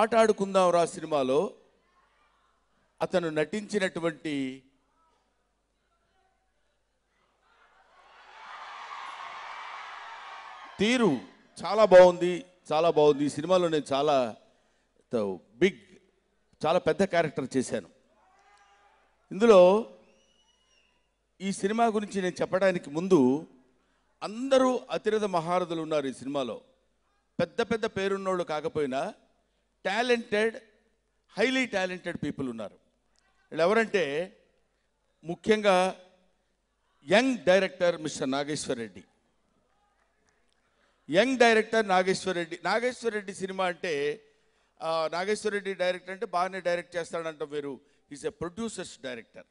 ఆట ఆడుకుందాం రా సినిమాలో అతను నటించినటువంటి తీరు చాలా బాగుంది చాలా బాగుంది ఈ సినిమాలో నేను చాలా బిగ్ చాలా పెద్ద క్యారెక్టర్ చేశాను ఇందులో ఈ సినిమా గురించి నేను చెప్పడానికి ముందు అందరూ అతిరథ మహారథులు ఉన్నారు ఈ సినిమాలో పెద్ద పెద్ద పేరున్నోళ్ళు కాకపోయినా టాలెంటెడ్ హైలీ టాలెంటెడ్ పీపుల్ ఉన్నారు వీళ్ళు ఎవరంటే ముఖ్యంగా young director mister Nageshwar Reddy young director Nageshwar Reddy Nageshwar Reddy cinema అంటే నాగేశ్వర్ రెడ్డి డైరెక్టర్ అంటే బాగానే డైరెక్ట్ చేస్తాడంట మీరు ఈజ్ ఎ ప్రొడ్యూసర్స్ డైరెక్టర్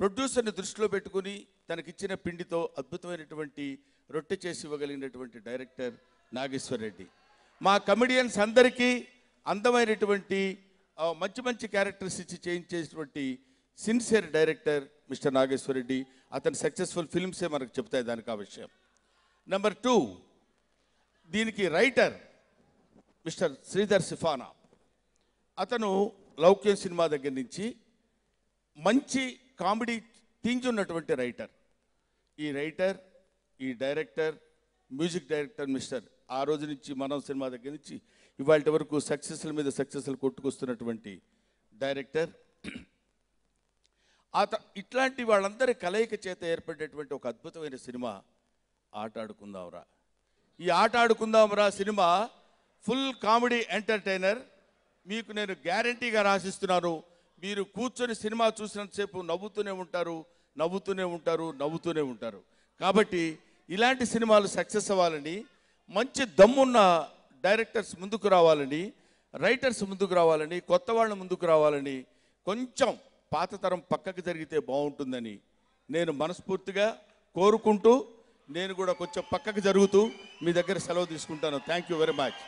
ప్రొడ్యూసర్ని దృష్టిలో పెట్టుకుని తనకిచ్చిన పిండితో అద్భుతమైనటువంటి రొట్టె చేసి ఇవ్వగలిగినటువంటి డైరెక్టర్ నాగేశ్వర్ రెడ్డి మా కమెడియన్స్ అందరికీ అందమైనటువంటి మంచి మంచి క్యారెక్టర్స్ ఇచ్చి చేసినటువంటి sincere director mister Nageswara Reddy అతని సక్సెస్ఫుల్ ఫిల్మ్సే మనకు చెప్తాయి దానికి ఆ విషయం నెంబర్ టూ దీనికి రైటర్ మిస్టర్ శ్రీధర్ సిఫానా అతను లౌక్య సినిమా దగ్గర నుంచి మంచి కామెడీ థింగ్స్ ఉన్నటువంటి రైటర్ ఈ రైటర్ ఈ డైరెక్టర్ మ్యూజిక్ డైరెక్టర్ మిస్టర్ ఆ రోజు నుంచి మనం సినిమా దగ్గర నుంచి ఇవాళ వరకు సక్సెస్ల మీద సక్సెస్లు కొట్టుకొస్తున్నటువంటి డైరెక్టర్ ఆ ఇట్లాంటి వాళ్ళందరి కలయిక చేత ఏర్పడేటువంటి ఒక అద్భుతమైన సినిమా ఆట ఆడుకుందాంరా ఈ ఆట ఆడుకుందాంరా సినిమా ఫుల్ కామెడీ ఎంటర్టైనర్ మీకు నేను గ్యారంటీగా రాసిస్తున్నాను మీరు కూర్చొని సినిమా చూసినంతసేపు నవ్వుతూనే ఉంటారు నవ్వుతూనే ఉంటారు నవ్వుతూనే ఉంటారు కాబట్టి ఇలాంటి సినిమాలు సక్సెస్ అవ్వాలని మంచి దమ్మున్న డైరెక్టర్స్ ముందుకు రావాలని రైటర్స్ ముందుకు రావాలని కొత్త వాళ్ళు ముందుకు రావాలని కొంచెం పాత తరం పక్కకి జరిగితే బాగుంటుందని నేను మనస్ఫూర్తిగా కోరుకుంటూ నేను కూడా కొంచెం పక్కకు జరుగుతూ మీ దగ్గర సెలవు తీసుకుంటాను థ్యాంక్ యూ వెరీ మచ్